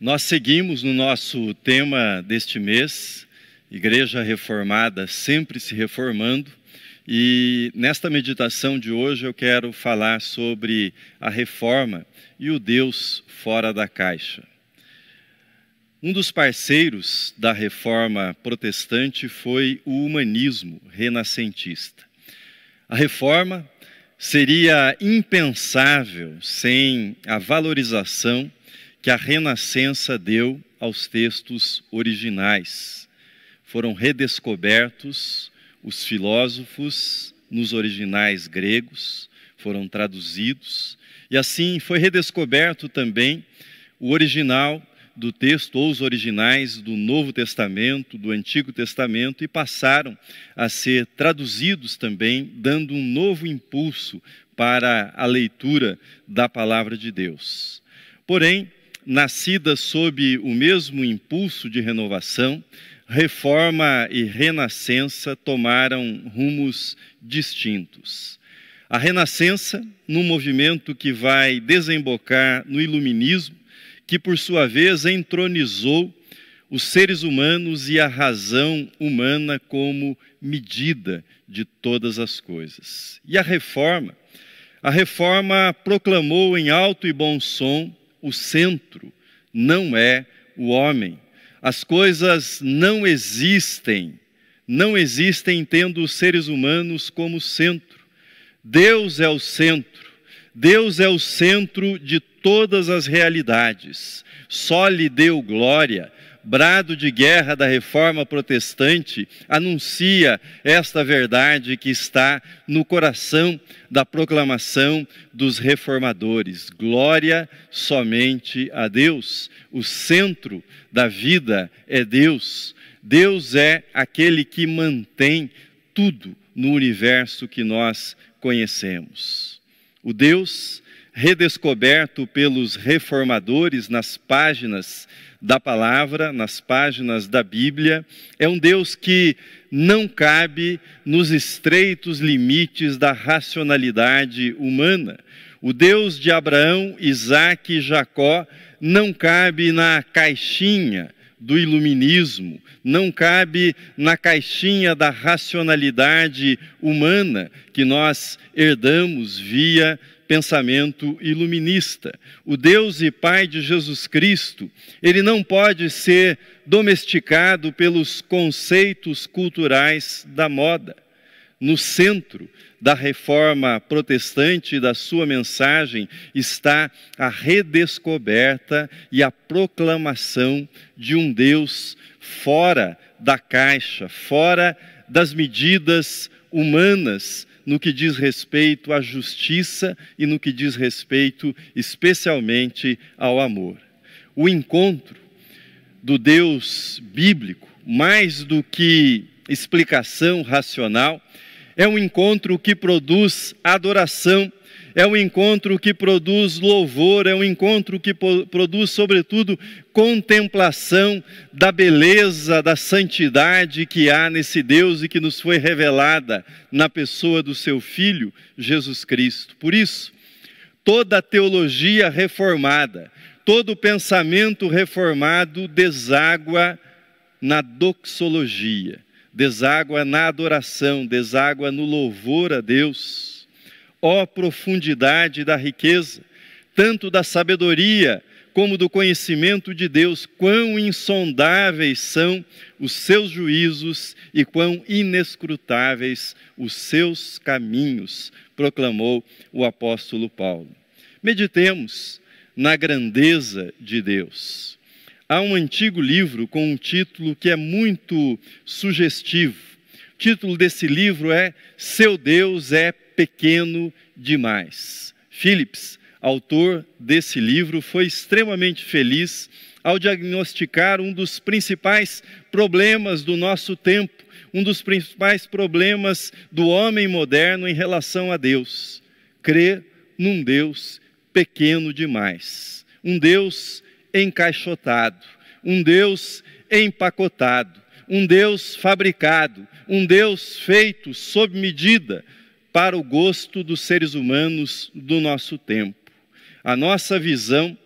Nós seguimos no nosso tema deste mês, Igreja Reformada sempre se reformando, e nesta meditação de hoje eu quero falar sobre a reforma e o Deus fora da caixa. Um dos parceiros da reforma protestante foi o humanismo renascentista. A reforma seria impensável sem a valorização que a Renascença deu aos textos originais. Foram redescobertos os filósofos nos originais gregos, foram traduzidos, e assim foi redescoberto também o original do texto ou os originais do Novo Testamento, do Antigo Testamento e passaram a ser traduzidos também, dando um novo impulso para a leitura da palavra de Deus. Porém, nascida sob o mesmo impulso de renovação, reforma e renascença tomaram rumos distintos. A renascença, num movimento que vai desembocar no iluminismo, que por sua vez entronizou os seres humanos e a razão humana como medida de todas as coisas. E a reforma, a reforma proclamou em alto e bom som o centro, não é o homem. As coisas não existem, não existem tendo os seres humanos como centro. Deus é o centro, Deus é o centro de todas as realidades. Só lhe deu glória, brado de guerra da reforma protestante, anuncia esta verdade que está no coração da proclamação dos reformadores. Glória somente a Deus. O centro da vida é Deus. Deus é aquele que mantém tudo no universo que nós conhecemos. O Deus redescoberto pelos reformadores nas páginas da palavra, nas páginas da Bíblia. É um Deus que não cabe nos estreitos limites da racionalidade humana. O Deus de Abraão, Isaac e Jacó não cabe na caixinha do iluminismo, não cabe na caixinha da racionalidade humana que nós herdamos via pensamento iluminista. O Deus e Pai de Jesus Cristo, ele não pode ser domesticado pelos conceitos culturais da moda. No centro da reforma protestante e da sua mensagem está a redescoberta e a proclamação de um Deus fora da caixa, fora das medidas humanas no que diz respeito à justiça e no que diz respeito especialmente ao amor. O encontro do Deus bíblico, mais do que explicação racional, é um encontro que produz adoração é um encontro que produz louvor, é um encontro que produz, sobretudo, contemplação da beleza, da santidade que há nesse Deus e que nos foi revelada na pessoa do seu Filho, Jesus Cristo. Por isso, toda a teologia reformada, todo o pensamento reformado deságua na doxologia, deságua na adoração, deságua no louvor a Deus. Ó profundidade da riqueza, tanto da sabedoria como do conhecimento de Deus, quão insondáveis são os seus juízos e quão inescrutáveis os seus caminhos, proclamou o apóstolo Paulo. Meditemos na grandeza de Deus. Há um antigo livro com um título que é muito sugestivo. O título desse livro é Seu Deus é pequeno demais. Phillips, autor desse livro, foi extremamente feliz ao diagnosticar um dos principais problemas do nosso tempo, um dos principais problemas do homem moderno em relação a Deus. Crer num Deus pequeno demais, um Deus encaixotado, um Deus empacotado, um Deus fabricado, um Deus feito sob medida, para o gosto dos seres humanos do nosso tempo. A nossa visão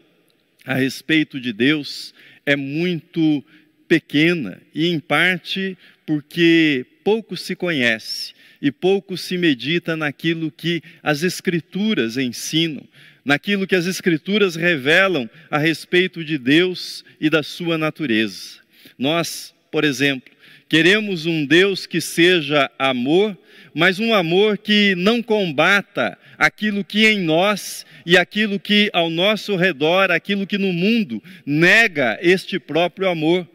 a respeito de Deus é muito pequena e, em parte, porque pouco se conhece e pouco se medita naquilo que as Escrituras ensinam, naquilo que as Escrituras revelam a respeito de Deus e da sua natureza. Nós, por exemplo, queremos um Deus que seja amor, mas um amor que não combata aquilo que é em nós e aquilo que ao nosso redor, aquilo que no mundo nega este próprio amor.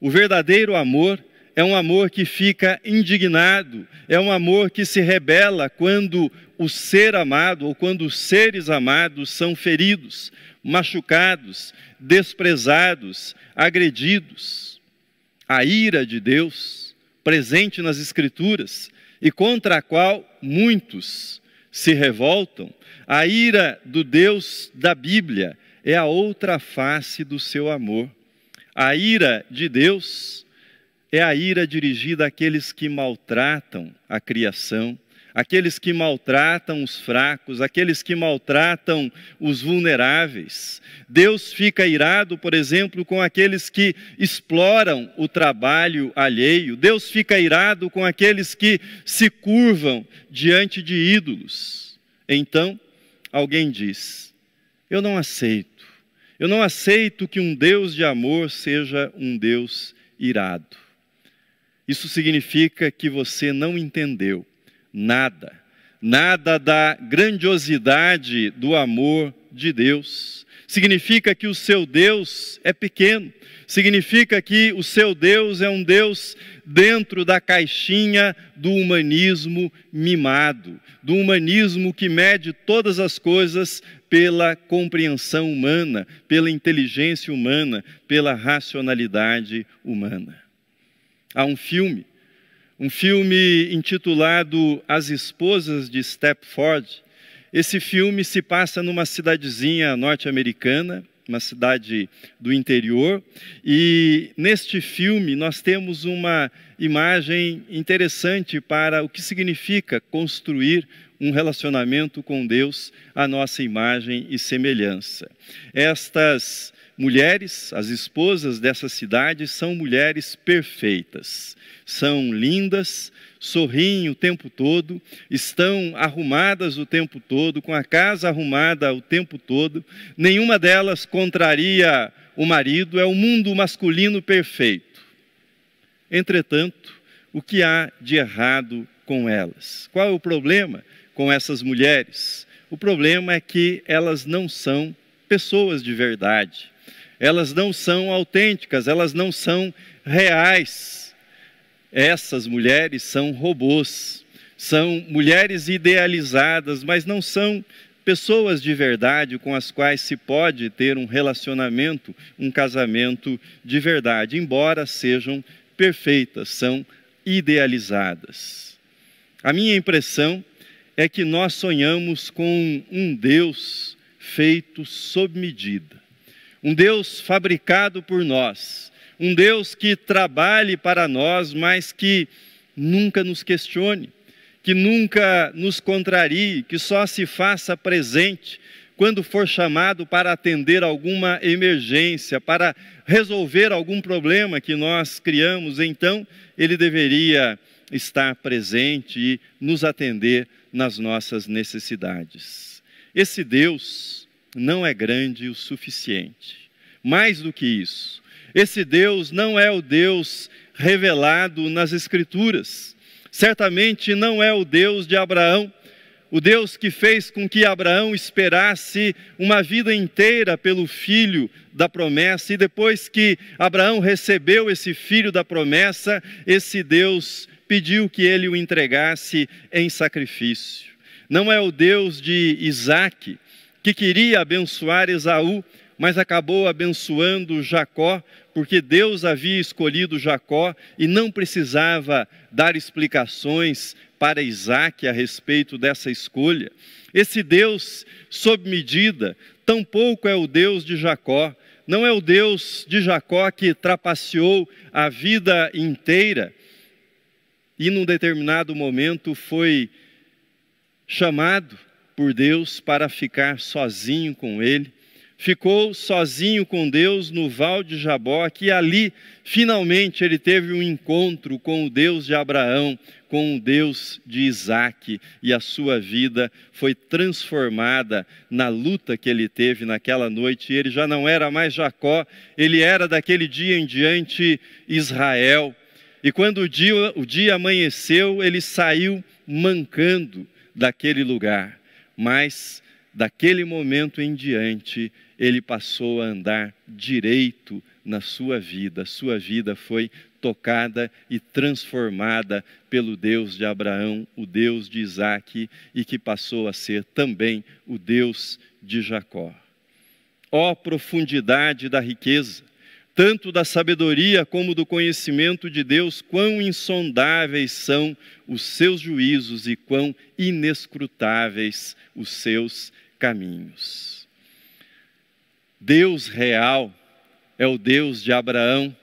O verdadeiro amor é um amor que fica indignado, é um amor que se rebela quando o ser amado ou quando os seres amados são feridos, machucados, desprezados, agredidos. A ira de Deus, presente nas Escrituras, e contra a qual muitos se revoltam, a ira do Deus da Bíblia é a outra face do seu amor. A ira de Deus é a ira dirigida àqueles que maltratam a criação, aqueles que maltratam os fracos, aqueles que maltratam os vulneráveis. Deus fica irado, por exemplo, com aqueles que exploram o trabalho alheio. Deus fica irado com aqueles que se curvam diante de ídolos. Então, alguém diz: Eu não aceito. Eu não aceito que um Deus de amor seja um Deus irado. Isso significa que você não entendeu nada, nada da grandiosidade do amor de Deus. Significa que o seu Deus é pequeno, significa que o seu Deus é um Deus dentro da caixinha do humanismo mimado, do humanismo que mede todas as coisas pela compreensão humana, pela inteligência humana, pela racionalidade humana. Há um filme um filme intitulado As Esposas de Stepford. Esse filme se passa numa cidadezinha norte-americana, uma cidade do interior, e neste filme nós temos uma imagem interessante para o que significa construir um relacionamento com Deus à nossa imagem e semelhança. Estas mulheres, as esposas dessa cidade, são mulheres perfeitas, são lindas, sorriem o tempo todo, estão arrumadas o tempo todo, com a casa arrumada o tempo todo, nenhuma delas contraria o marido, é o mundo masculino perfeito. Entretanto, o que há de errado com elas? Qual é o problema? com essas mulheres. O problema é que elas não são pessoas de verdade, elas não são autênticas, elas não são reais. Essas mulheres são robôs, são mulheres idealizadas, mas não são pessoas de verdade com as quais se pode ter um relacionamento, um casamento de verdade, embora sejam perfeitas, são idealizadas. A minha impressão é que nós sonhamos com um Deus feito sob medida, um Deus fabricado por nós, um Deus que trabalhe para nós, mas que nunca nos questione, que nunca nos contrarie, que só se faça presente quando for chamado para atender alguma emergência, para resolver algum problema que nós criamos, então ele deveria estar presente e nos atender nas nossas necessidades. Esse Deus não é grande o suficiente. Mais do que isso, esse Deus não é o Deus revelado nas Escrituras. Certamente não é o Deus de Abraão, o Deus que fez com que Abraão esperasse uma vida inteira pelo filho da promessa, e depois que Abraão recebeu esse filho da promessa, esse Deus pediu que ele o entregasse em sacrifício. Não é o Deus de Isaac, que queria abençoar Esaú, mas acabou abençoando Jacó, porque Deus havia escolhido Jacó e não precisava dar explicações para Isaac a respeito dessa escolha. Esse Deus sob medida, tampouco é o Deus de Jacó, não é o Deus de Jacó que trapaceou a vida inteira e num determinado momento foi chamado por Deus para ficar sozinho com ele. Ficou sozinho com Deus no Val de Jabó e ali finalmente ele teve um encontro com o Deus de Abraão, com o Deus de Isaac, e a sua vida foi transformada na luta que ele teve naquela noite. Ele já não era mais Jacó, ele era daquele dia em diante Israel e quando o dia, o dia amanheceu, ele saiu mancando daquele lugar, mas daquele momento em diante, ele passou a andar direito na sua vida. Sua vida foi tocada e transformada pelo Deus de Abraão, o Deus de Isaac e que passou a ser também o Deus de Jacó. Ó oh, profundidade da riqueza, tanto da sabedoria como do conhecimento de Deus, quão insondáveis são os seus juízos e quão inescrutáveis os seus caminhos. Deus real é o Deus de Abraão,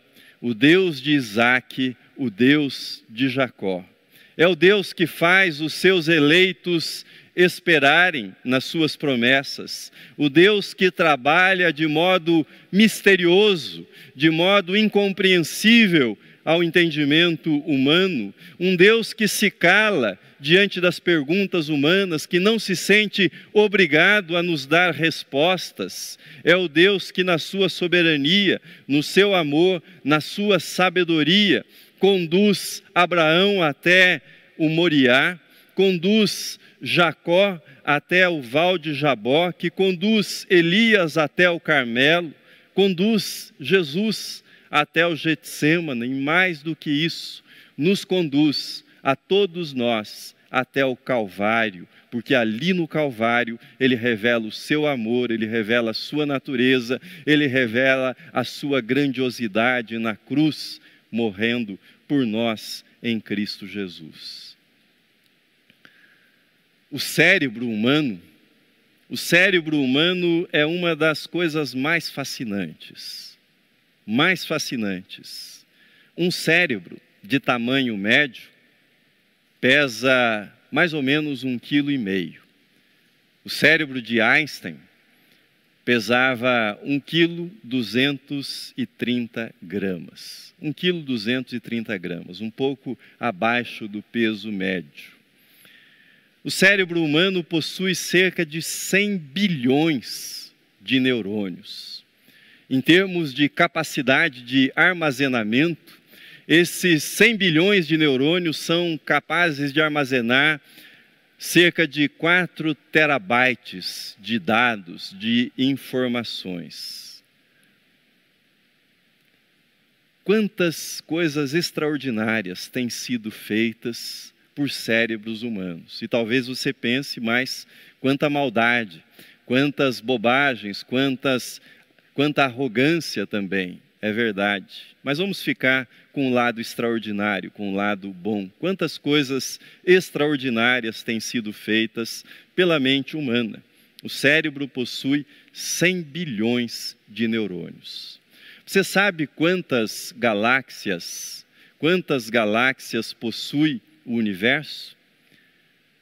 o Deus de Isaac, o Deus de Jacó. É o Deus que faz os seus eleitos esperarem nas suas promessas, o Deus que trabalha de modo misterioso, de modo incompreensível ao entendimento humano, um Deus que se cala diante das perguntas humanas, que não se sente obrigado a nos dar respostas, é o Deus que, na sua soberania, no seu amor, na sua sabedoria, conduz Abraão até o Moriá, conduz Jacó até o val de Jabó, que conduz Elias até o Carmelo, conduz Jesus até o Getsemane. e mais do que isso, nos conduz a todos nós até o Calvário, porque ali no Calvário ele revela o seu amor, ele revela a sua natureza, ele revela a sua grandiosidade na cruz, morrendo por nós em Cristo Jesus o cérebro humano, o cérebro humano é uma das coisas mais fascinantes. Mais fascinantes. Um cérebro de tamanho médio pesa mais ou menos um quilo e meio. O cérebro de Einstein pesava um quilo trinta gramas. um quilo trinta gramas, um pouco abaixo do peso médio. O cérebro humano possui cerca de 100 bilhões de neurônios. Em termos de capacidade de armazenamento, esses 100 bilhões de neurônios são capazes de armazenar cerca de 4 terabytes de dados, de informações. Quantas coisas extraordinárias têm sido feitas por cérebros humanos. E talvez você pense, mas quanta maldade, quantas bobagens, quantas, quanta arrogância também. É verdade. Mas vamos ficar com o um lado extraordinário, com o um lado bom. Quantas coisas extraordinárias têm sido feitas pela mente humana. O cérebro possui 100 bilhões de neurônios. Você sabe quantas galáxias, quantas galáxias possui o universo,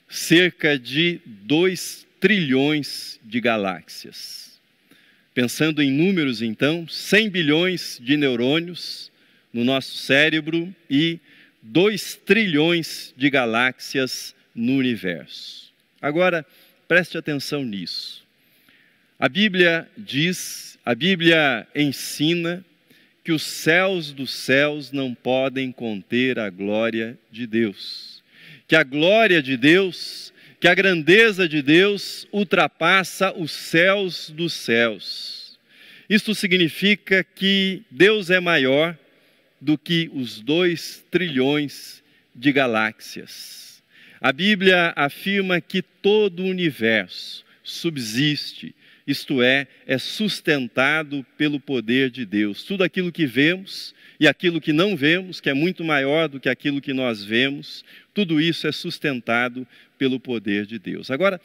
cerca de 2 trilhões de galáxias. Pensando em números, então, 100 bilhões de neurônios no nosso cérebro e 2 trilhões de galáxias no universo. Agora, preste atenção nisso. A Bíblia diz, a Bíblia ensina que os céus dos céus não podem conter a glória de Deus. Que a glória de Deus, que a grandeza de Deus ultrapassa os céus dos céus. Isto significa que Deus é maior do que os dois trilhões de galáxias. A Bíblia afirma que todo o universo subsiste, isto é, é sustentado pelo poder de Deus. Tudo aquilo que vemos e aquilo que não vemos, que é muito maior do que aquilo que nós vemos, tudo isso é sustentado pelo poder de Deus. Agora,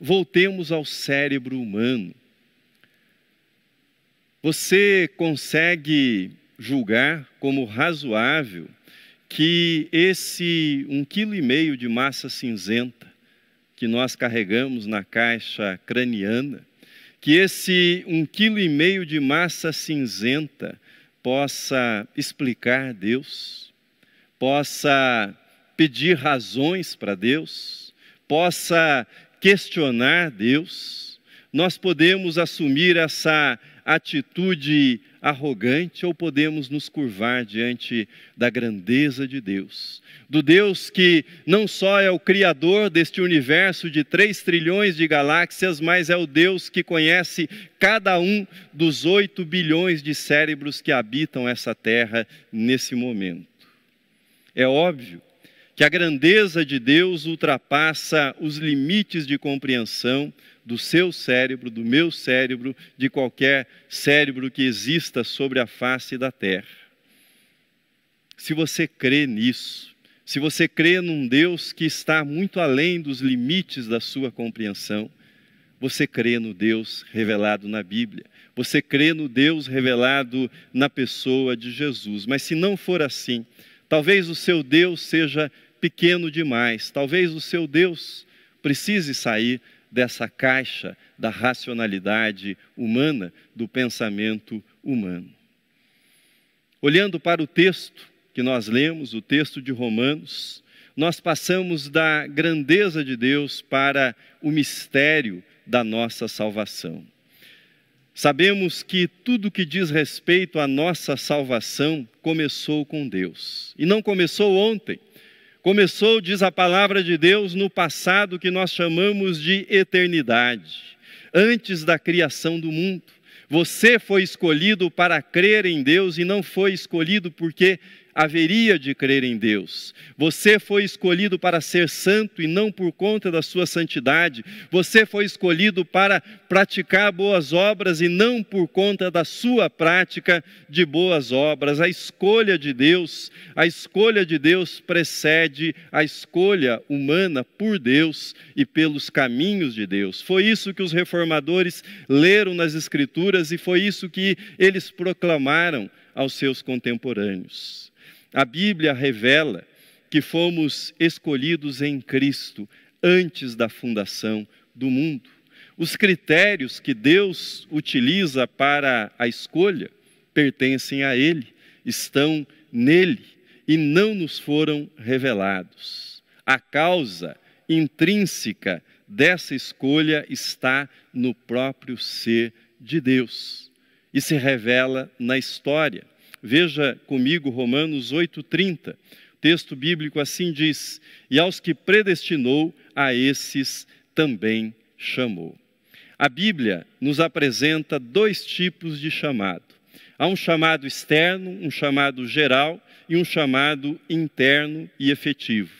voltemos ao cérebro humano. Você consegue julgar como razoável que esse um quilo e meio de massa cinzenta que nós carregamos na caixa craniana que esse um quilo e meio de massa cinzenta possa explicar Deus, possa pedir razões para Deus, possa questionar Deus. Nós podemos assumir essa atitude arrogante ou podemos nos curvar diante da grandeza de Deus, do Deus que não só é o criador deste universo de 3 trilhões de galáxias, mas é o Deus que conhece cada um dos 8 bilhões de cérebros que habitam essa terra nesse momento. É óbvio que a grandeza de Deus ultrapassa os limites de compreensão do seu cérebro, do meu cérebro, de qualquer cérebro que exista sobre a face da terra. Se você crê nisso, se você crê num Deus que está muito além dos limites da sua compreensão, você crê no Deus revelado na Bíblia, você crê no Deus revelado na pessoa de Jesus. Mas se não for assim, talvez o seu Deus seja pequeno demais, talvez o seu Deus precise sair dessa caixa da racionalidade humana, do pensamento humano. Olhando para o texto que nós lemos, o texto de Romanos, nós passamos da grandeza de Deus para o mistério da nossa salvação. Sabemos que tudo que diz respeito à nossa salvação começou com Deus. E não começou ontem, começou, diz a palavra de Deus, no passado que nós chamamos de eternidade, antes da criação do mundo. Você foi escolhido para crer em Deus e não foi escolhido porque haveria de crer em Deus. Você foi escolhido para ser santo e não por conta da sua santidade. Você foi escolhido para praticar boas obras e não por conta da sua prática de boas obras. A escolha de Deus, a escolha de Deus precede a escolha humana por Deus e pelos caminhos de Deus. Foi isso que os reformadores leram nas escrituras e foi isso que eles proclamaram aos seus contemporâneos. A Bíblia revela que fomos escolhidos em Cristo antes da fundação do mundo. Os critérios que Deus utiliza para a escolha pertencem a Ele, estão nele e não nos foram revelados. A causa intrínseca dessa escolha está no próprio ser de Deus e se revela na história. Veja comigo Romanos 8:30. Texto bíblico assim diz: "E aos que predestinou, a esses também chamou". A Bíblia nos apresenta dois tipos de chamado. Há um chamado externo, um chamado geral e um chamado interno e efetivo.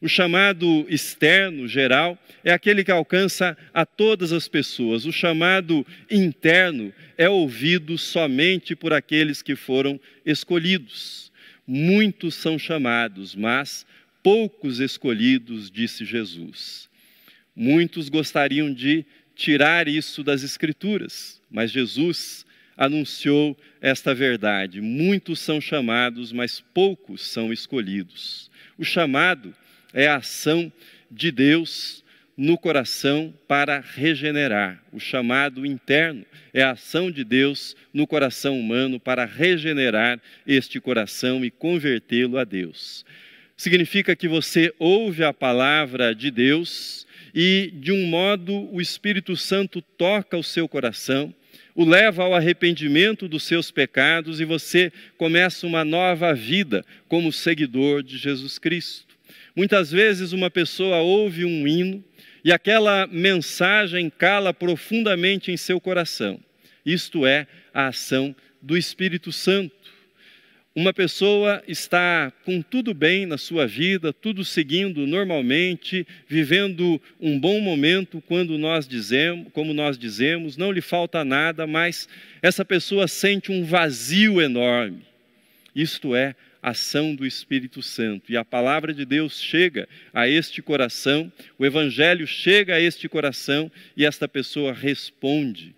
O chamado externo, geral, é aquele que alcança a todas as pessoas. O chamado interno é ouvido somente por aqueles que foram escolhidos. Muitos são chamados, mas poucos escolhidos, disse Jesus. Muitos gostariam de tirar isso das Escrituras, mas Jesus anunciou esta verdade. Muitos são chamados, mas poucos são escolhidos. O chamado é a ação de Deus no coração para regenerar. O chamado interno é a ação de Deus no coração humano para regenerar este coração e convertê-lo a Deus. Significa que você ouve a palavra de Deus e, de um modo, o Espírito Santo toca o seu coração, o leva ao arrependimento dos seus pecados e você começa uma nova vida como seguidor de Jesus Cristo. Muitas vezes uma pessoa ouve um hino e aquela mensagem cala profundamente em seu coração. Isto é a ação do Espírito Santo. Uma pessoa está com tudo bem na sua vida, tudo seguindo normalmente, vivendo um bom momento quando nós dizemos, como nós dizemos, não lhe falta nada, mas essa pessoa sente um vazio enorme. Isto é ação do Espírito Santo. E a palavra de Deus chega a este coração, o Evangelho chega a este coração e esta pessoa responde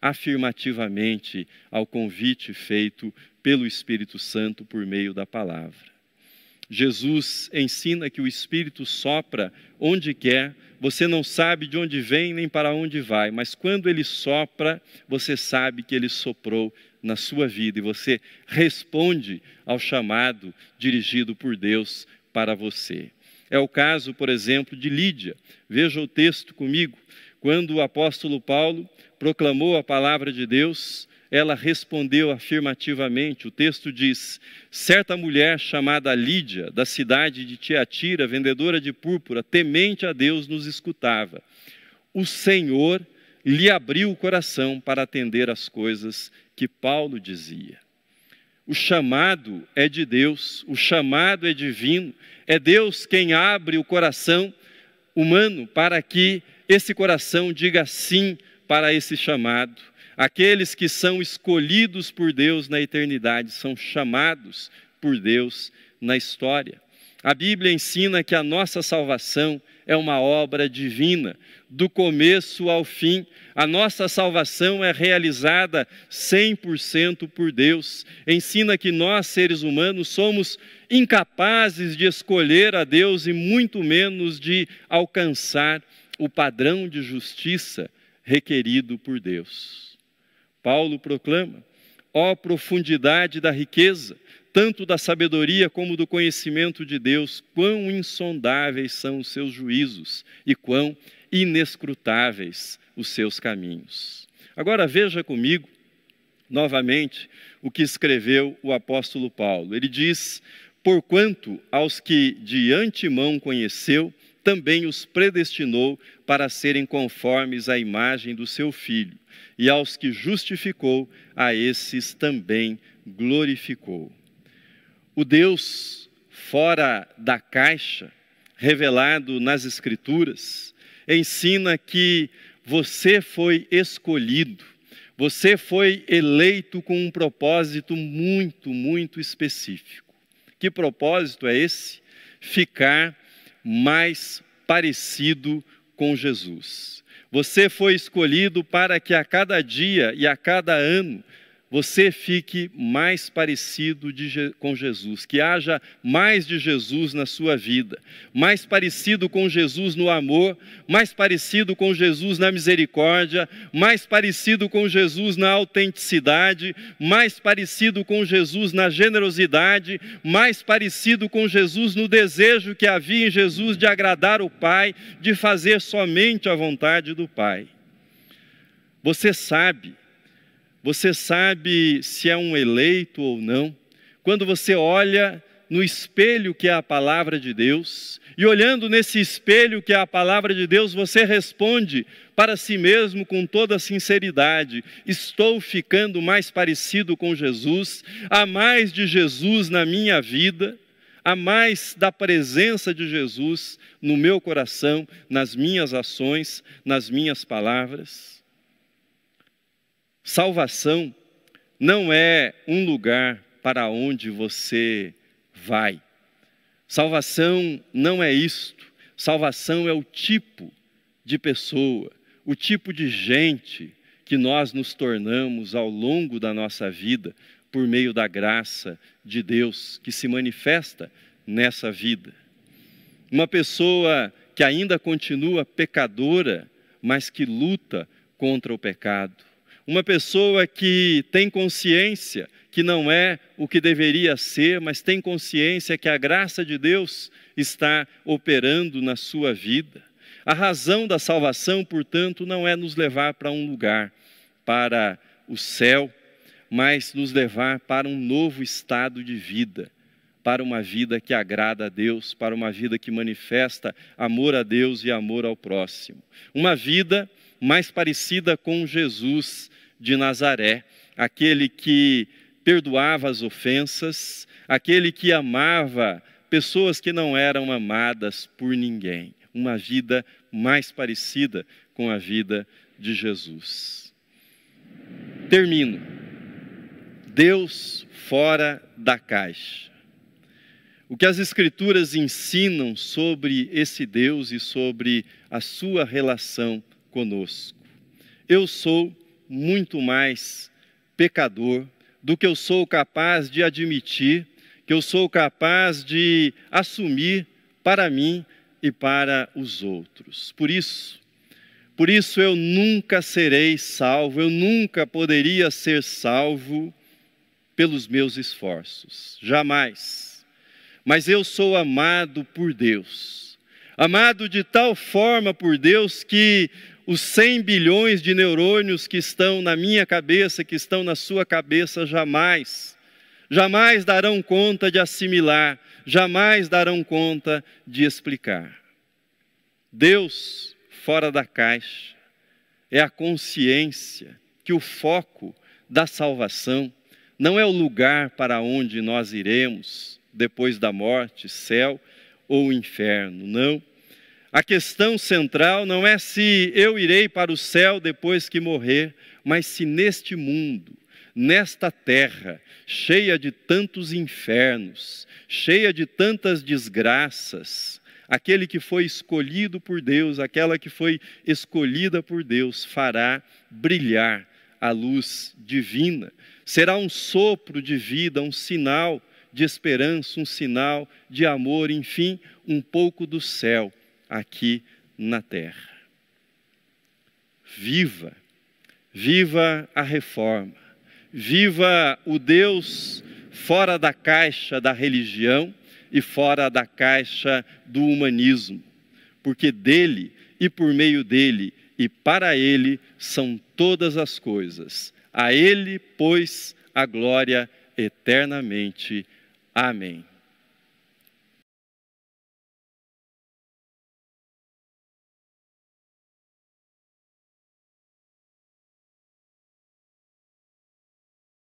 afirmativamente ao convite feito pelo Espírito Santo por meio da palavra. Jesus ensina que o Espírito sopra onde quer, você não sabe de onde vem nem para onde vai, mas quando ele sopra, você sabe que ele soprou na sua vida e você responde ao chamado dirigido por Deus para você. É o caso, por exemplo, de Lídia. Veja o texto comigo. Quando o apóstolo Paulo proclamou a palavra de Deus, ela respondeu afirmativamente. O texto diz: Certa mulher chamada Lídia, da cidade de Tiatira, vendedora de púrpura, temente a Deus, nos escutava. O Senhor lhe abriu o coração para atender às coisas que Paulo dizia. O chamado é de Deus, o chamado é divino, é Deus quem abre o coração humano para que esse coração diga sim para esse chamado. Aqueles que são escolhidos por Deus na eternidade são chamados por Deus na história. A Bíblia ensina que a nossa salvação é uma obra divina, do começo ao fim. A nossa salvação é realizada 100% por Deus. Ensina que nós, seres humanos, somos incapazes de escolher a Deus e muito menos de alcançar o padrão de justiça requerido por Deus. Paulo proclama: ó oh, profundidade da riqueza, tanto da sabedoria como do conhecimento de Deus, quão insondáveis são os seus juízos e quão inescrutáveis os seus caminhos. Agora veja comigo, novamente, o que escreveu o apóstolo Paulo. Ele diz: Porquanto aos que de antemão conheceu, também os predestinou para serem conformes à imagem do seu filho, e aos que justificou, a esses também glorificou. O Deus fora da caixa, revelado nas Escrituras, ensina que você foi escolhido, você foi eleito com um propósito muito, muito específico. Que propósito é esse? Ficar mais parecido com Jesus. Você foi escolhido para que a cada dia e a cada ano você fique mais parecido de, com Jesus, que haja mais de Jesus na sua vida, mais parecido com Jesus no amor, mais parecido com Jesus na misericórdia, mais parecido com Jesus na autenticidade, mais parecido com Jesus na generosidade, mais parecido com Jesus no desejo que havia em Jesus de agradar o Pai, de fazer somente a vontade do Pai. Você sabe você sabe se é um eleito ou não? Quando você olha no espelho que é a palavra de Deus, e olhando nesse espelho que é a palavra de Deus, você responde para si mesmo com toda sinceridade: estou ficando mais parecido com Jesus, há mais de Jesus na minha vida, há mais da presença de Jesus no meu coração, nas minhas ações, nas minhas palavras. Salvação não é um lugar para onde você vai. Salvação não é isto. Salvação é o tipo de pessoa, o tipo de gente que nós nos tornamos ao longo da nossa vida por meio da graça de Deus que se manifesta nessa vida. Uma pessoa que ainda continua pecadora, mas que luta contra o pecado uma pessoa que tem consciência que não é o que deveria ser, mas tem consciência que a graça de Deus está operando na sua vida. A razão da salvação, portanto, não é nos levar para um lugar, para o céu, mas nos levar para um novo estado de vida, para uma vida que agrada a Deus, para uma vida que manifesta amor a Deus e amor ao próximo. Uma vida mais parecida com Jesus de Nazaré, aquele que perdoava as ofensas, aquele que amava pessoas que não eram amadas por ninguém, uma vida mais parecida com a vida de Jesus. Termino. Deus fora da caixa. O que as Escrituras ensinam sobre esse Deus e sobre a sua relação conosco. Eu sou muito mais pecador do que eu sou capaz de admitir, que eu sou capaz de assumir para mim e para os outros. Por isso, por isso eu nunca serei salvo, eu nunca poderia ser salvo pelos meus esforços, jamais. Mas eu sou amado por Deus, amado de tal forma por Deus que os 100 bilhões de neurônios que estão na minha cabeça, que estão na sua cabeça, jamais, jamais darão conta de assimilar, jamais darão conta de explicar. Deus fora da caixa é a consciência que o foco da salvação não é o lugar para onde nós iremos depois da morte, céu ou inferno, não a questão central não é se eu irei para o céu depois que morrer, mas se neste mundo, nesta terra, cheia de tantos infernos, cheia de tantas desgraças, aquele que foi escolhido por Deus, aquela que foi escolhida por Deus, fará brilhar a luz divina. Será um sopro de vida, um sinal de esperança, um sinal de amor, enfim, um pouco do céu aqui na terra. Viva, viva a reforma, viva o Deus fora da caixa da religião e fora da caixa do humanismo, porque dele e por meio dele e para ele são todas as coisas. A ele, pois, a glória eternamente. Amém.